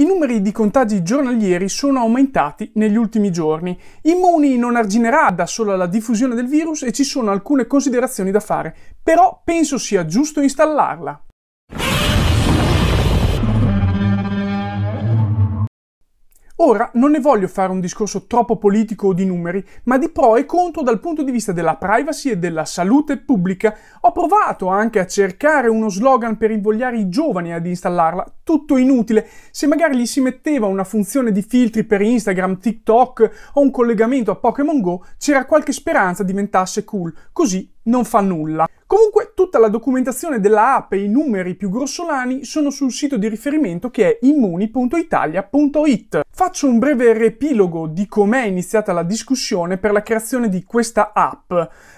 I numeri di contagi giornalieri sono aumentati negli ultimi giorni. Immuni non arginerà da sola la diffusione del virus e ci sono alcune considerazioni da fare, però penso sia giusto installarla. Ora non ne voglio fare un discorso troppo politico o di numeri, ma di pro e contro dal punto di vista della privacy e della salute pubblica. Ho provato anche a cercare uno slogan per invogliare i giovani ad installarla, tutto inutile. Se magari gli si metteva una funzione di filtri per Instagram, TikTok o un collegamento a Pokémon Go, c'era qualche speranza diventasse cool. Così non fa nulla. Comunque tutta la documentazione della app e i numeri più grossolani sono sul sito di riferimento che è immuni.italia.it. Faccio un breve riepilogo di com'è iniziata la discussione per la creazione di questa app.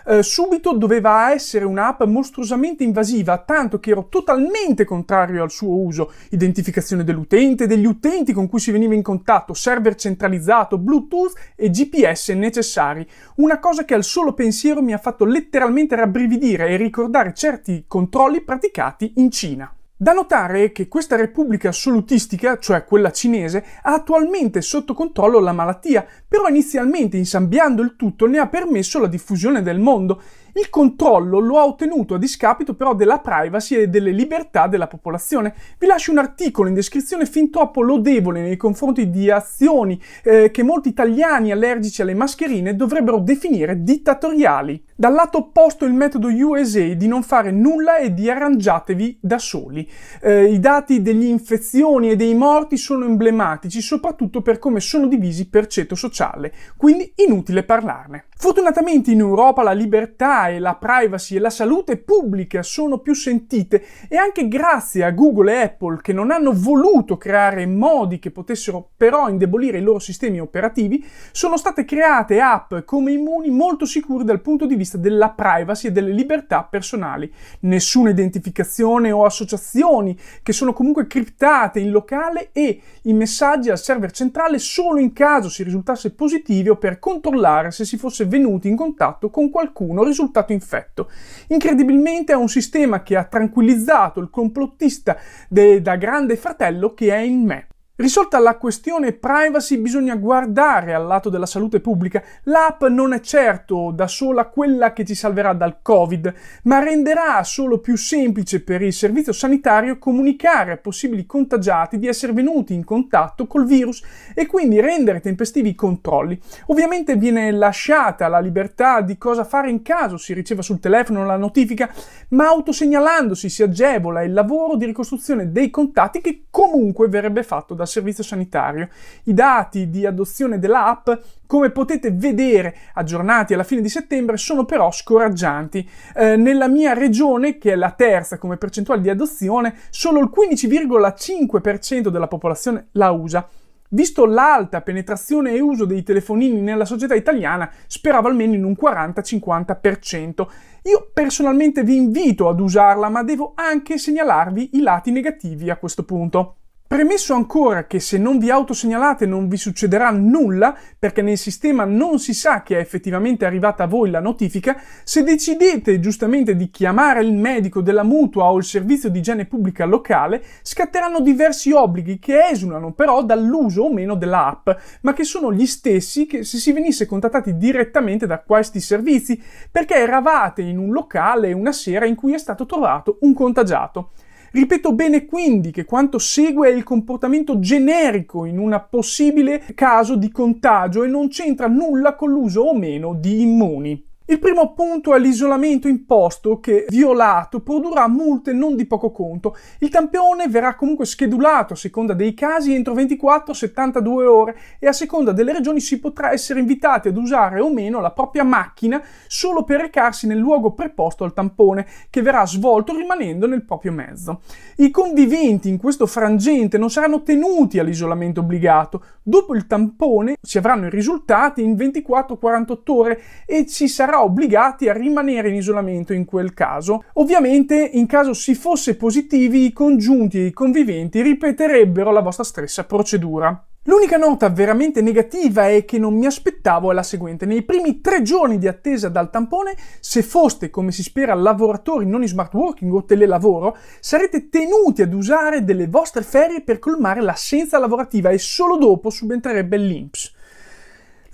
Eh, subito doveva essere un'app mostruosamente invasiva, tanto che ero totalmente contrario al suo uso. I identificazione dell'utente, degli utenti con cui si veniva in contatto, server centralizzato, Bluetooth e GPS necessari. Una cosa che al solo pensiero mi ha fatto letteralmente rabbrividire e ricordare certi controlli praticati in Cina. Da notare che questa repubblica assolutistica, cioè quella cinese, ha attualmente sotto controllo la malattia, però inizialmente insambiando il tutto ne ha permesso la diffusione del mondo. Il controllo lo ha ottenuto a discapito però della privacy e delle libertà della popolazione. Vi lascio un articolo in descrizione fin troppo lodevole nei confronti di azioni eh, che molti italiani allergici alle mascherine dovrebbero definire dittatoriali. Dal lato opposto il metodo USA di non fare nulla e di arrangiatevi da soli. Eh, I dati degli infezioni e dei morti sono emblematici, soprattutto per come sono divisi per ceto sociale, quindi inutile parlarne. Fortunatamente in Europa la libertà e la privacy e la salute pubblica sono più sentite e anche grazie a Google e Apple che non hanno voluto creare modi che potessero però indebolire i loro sistemi operativi, sono state create app come immuni molto sicure dal punto di vista vista della privacy e delle libertà personali. Nessuna identificazione o associazioni che sono comunque criptate in locale e i messaggi al server centrale solo in caso si risultasse positivi o per controllare se si fosse venuti in contatto con qualcuno risultato infetto. Incredibilmente è un sistema che ha tranquillizzato il complottista de- da grande fratello che è in me. Risolta la questione privacy bisogna guardare al lato della salute pubblica. L'app non è certo da sola quella che ci salverà dal Covid, ma renderà solo più semplice per il servizio sanitario comunicare a possibili contagiati di essere venuti in contatto col virus e quindi rendere tempestivi i controlli. Ovviamente viene lasciata la libertà di cosa fare in caso si riceva sul telefono la notifica, ma autosegnalandosi si agevola il lavoro di ricostruzione dei contatti che comunque verrebbe fatto da servizio sanitario. I dati di adozione dell'app, come potete vedere aggiornati alla fine di settembre, sono però scoraggianti. Eh, nella mia regione, che è la terza come percentuale di adozione, solo il 15,5% della popolazione la usa. Visto l'alta penetrazione e uso dei telefonini nella società italiana, speravo almeno in un 40-50%. Io personalmente vi invito ad usarla, ma devo anche segnalarvi i lati negativi a questo punto. Premesso ancora che se non vi autosegnalate non vi succederà nulla perché nel sistema non si sa che è effettivamente arrivata a voi la notifica, se decidete giustamente di chiamare il medico della mutua o il servizio di igiene pubblica locale, scatteranno diversi obblighi che esulano però dall'uso o meno dell'app, ma che sono gli stessi che se si venisse contattati direttamente da questi servizi perché eravate in un locale una sera in cui è stato trovato un contagiato. Ripeto bene quindi che quanto segue è il comportamento generico in un possibile caso di contagio e non c'entra nulla con l'uso o meno di immuni. Il primo punto è l'isolamento imposto che, violato, produrrà multe non di poco conto. Il campione verrà comunque schedulato, a seconda dei casi, entro 24-72 ore e a seconda delle regioni si potrà essere invitati ad usare o meno la propria macchina solo per recarsi nel luogo preposto al tampone, che verrà svolto rimanendo nel proprio mezzo. I conviventi in questo frangente non saranno tenuti all'isolamento obbligato. Dopo il tampone si avranno i risultati in 24-48 ore e ci sarà obbligati a rimanere in isolamento in quel caso. Ovviamente, in caso si fosse positivi, i congiunti e i conviventi ripeterebbero la vostra stessa procedura. L'unica nota veramente negativa e che non mi aspettavo è la seguente. Nei primi tre giorni di attesa dal tampone, se foste, come si spera, lavoratori non in smart working o telelavoro, sarete tenuti ad usare delle vostre ferie per colmare l'assenza lavorativa e solo dopo subentrerebbe l'INPS.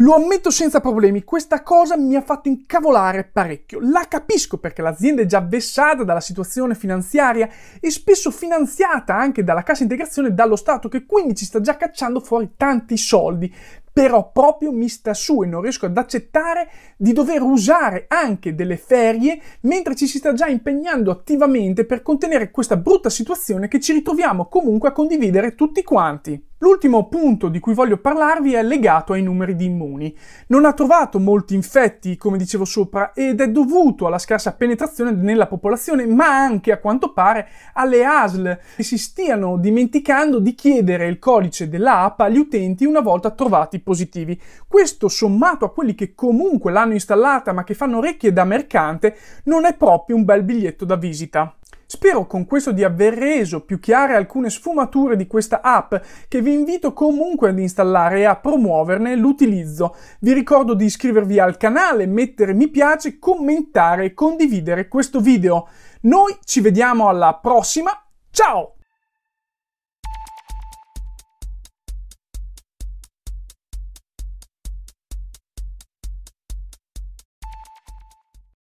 Lo ammetto senza problemi, questa cosa mi ha fatto incavolare parecchio. La capisco perché l'azienda è già vessata dalla situazione finanziaria e spesso finanziata anche dalla cassa integrazione e dallo Stato che quindi ci sta già cacciando fuori tanti soldi però proprio mi sta su e non riesco ad accettare di dover usare anche delle ferie mentre ci si sta già impegnando attivamente per contenere questa brutta situazione che ci ritroviamo comunque a condividere tutti quanti. L'ultimo punto di cui voglio parlarvi è legato ai numeri di immuni. Non ha trovato molti infetti, come dicevo sopra, ed è dovuto alla scarsa penetrazione nella popolazione, ma anche a quanto pare alle ASL che si stiano dimenticando di chiedere il codice della APA agli utenti una volta trovati positivi. Questo sommato a quelli che comunque l'hanno installata ma che fanno orecchie da mercante non è proprio un bel biglietto da visita. Spero con questo di aver reso più chiare alcune sfumature di questa app che vi invito comunque ad installare e a promuoverne l'utilizzo. Vi ricordo di iscrivervi al canale, mettere mi piace, commentare e condividere questo video. Noi ci vediamo alla prossima, ciao!